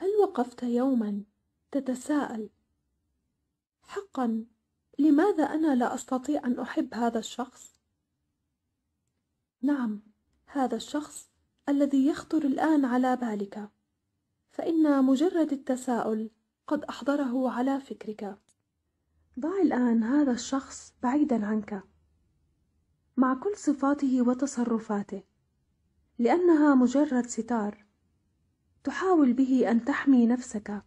هل وقفت يوما تتساءل حقا لماذا انا لا استطيع ان احب هذا الشخص نعم هذا الشخص الذي يخطر الان على بالك فان مجرد التساؤل قد احضره على فكرك ضع الان هذا الشخص بعيدا عنك مع كل صفاته وتصرفاته لانها مجرد ستار تحاول به أن تحمي نفسك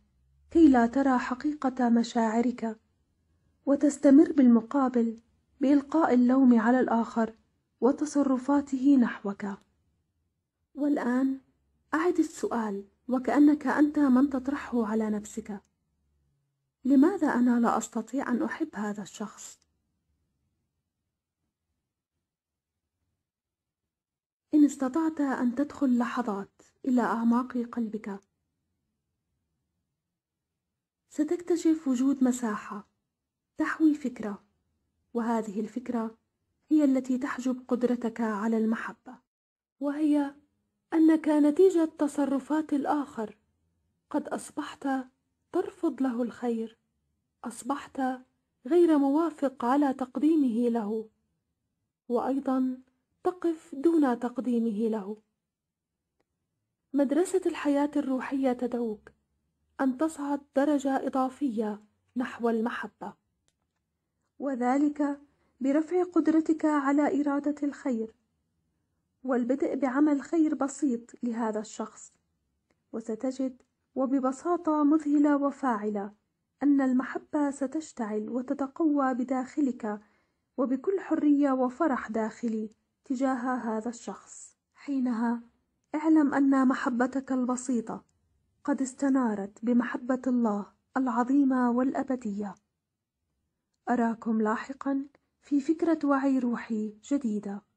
كي لا ترى حقيقة مشاعرك وتستمر بالمقابل بإلقاء اللوم على الآخر وتصرفاته نحوك والآن أعد السؤال وكأنك أنت من تطرحه على نفسك لماذا أنا لا أستطيع أن أحب هذا الشخص؟ إن استطعت أن تدخل لحظات إلى أعماق قلبك ستكتشف وجود مساحة تحوي فكرة وهذه الفكرة هي التي تحجب قدرتك على المحبة وهي أنك نتيجة تصرفات الآخر قد أصبحت ترفض له الخير أصبحت غير موافق على تقديمه له وأيضا تقف دون تقديمه له مدرسة الحياة الروحية تدعوك أن تصعد درجة إضافية نحو المحبة وذلك برفع قدرتك على إرادة الخير والبدء بعمل خير بسيط لهذا الشخص وستجد وببساطة مذهلة وفاعلة أن المحبة ستشتعل وتتقوى بداخلك وبكل حرية وفرح داخلي تجاه هذا الشخص حينها اعلم أن محبتك البسيطة قد استنارت بمحبة الله العظيمة والأبدية أراكم لاحقا في فكرة وعي روحي جديدة